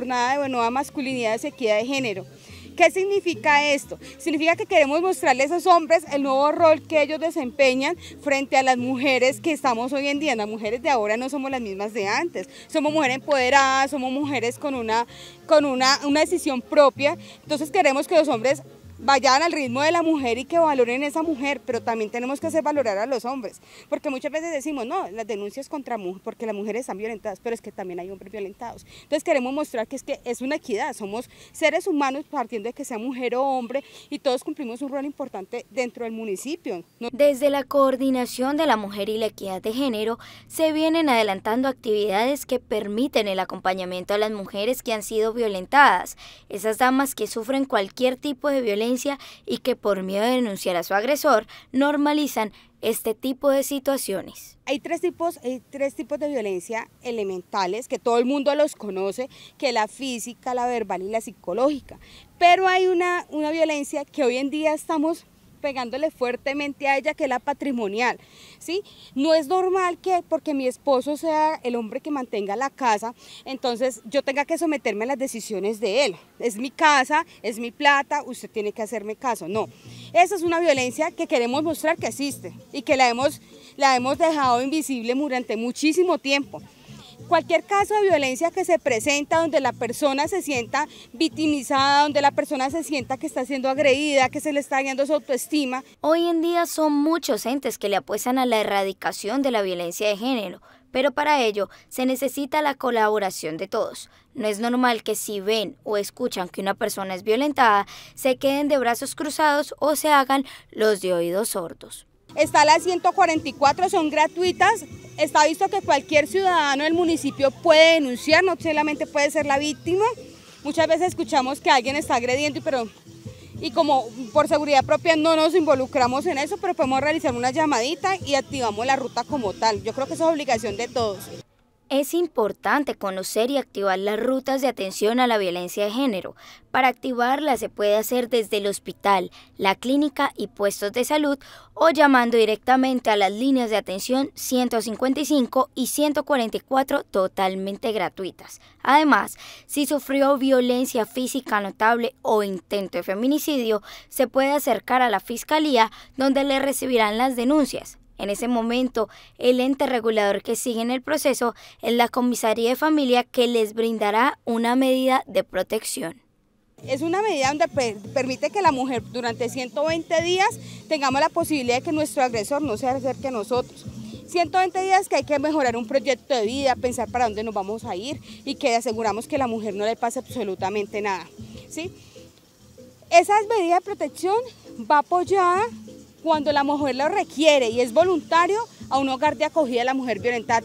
jornada de nueva masculinidad sequía de género. ¿Qué significa esto? Significa que queremos mostrarles a esos hombres el nuevo rol que ellos desempeñan frente a las mujeres que estamos hoy en día. Las mujeres de ahora no somos las mismas de antes. Somos mujeres empoderadas, somos mujeres con una, con una decisión propia. Entonces queremos que los hombres vayan al ritmo de la mujer y que valoren esa mujer, pero también tenemos que hacer valorar a los hombres, porque muchas veces decimos, no, las denuncias contra mujeres, porque las mujeres están violentadas, pero es que también hay hombres violentados. Entonces queremos mostrar que es que es una equidad, somos seres humanos partiendo de que sea mujer o hombre y todos cumplimos un rol importante dentro del municipio. Desde la coordinación de la mujer y la equidad de género se vienen adelantando actividades que permiten el acompañamiento a las mujeres que han sido violentadas, esas damas que sufren cualquier tipo de violencia y que por miedo de denunciar a su agresor normalizan este tipo de situaciones. Hay tres tipos, hay tres tipos de violencia elementales que todo el mundo los conoce, que la física, la verbal y la psicológica. Pero hay una, una violencia que hoy en día estamos pegándole fuertemente a ella, que es la patrimonial, ¿sí? No es normal que porque mi esposo sea el hombre que mantenga la casa, entonces yo tenga que someterme a las decisiones de él. Es mi casa, es mi plata, usted tiene que hacerme caso. No, esa es una violencia que queremos mostrar que existe y que la hemos, la hemos dejado invisible durante muchísimo tiempo cualquier caso de violencia que se presenta donde la persona se sienta victimizada, donde la persona se sienta que está siendo agredida, que se le está dañando su autoestima. Hoy en día son muchos entes que le apuestan a la erradicación de la violencia de género, pero para ello se necesita la colaboración de todos. No es normal que si ven o escuchan que una persona es violentada, se queden de brazos cruzados o se hagan los de oídos sordos. Está la 144, son gratuitas, Está visto que cualquier ciudadano del municipio puede denunciar, no solamente puede ser la víctima. Muchas veces escuchamos que alguien está agrediendo, pero y como por seguridad propia no nos involucramos en eso, pero podemos realizar una llamadita y activamos la ruta como tal. Yo creo que eso es obligación de todos. Es importante conocer y activar las rutas de atención a la violencia de género. Para activarlas se puede hacer desde el hospital, la clínica y puestos de salud o llamando directamente a las líneas de atención 155 y 144 totalmente gratuitas. Además, si sufrió violencia física notable o intento de feminicidio, se puede acercar a la fiscalía donde le recibirán las denuncias. En ese momento, el ente regulador que sigue en el proceso es la comisaría de familia que les brindará una medida de protección. Es una medida donde permite que la mujer durante 120 días tengamos la posibilidad de que nuestro agresor no se acerque a nosotros. 120 días que hay que mejorar un proyecto de vida, pensar para dónde nos vamos a ir y que aseguramos que a la mujer no le pase absolutamente nada. ¿sí? Esa medida de protección va apoyada cuando la mujer lo requiere y es voluntario a un hogar de acogida la mujer violentada.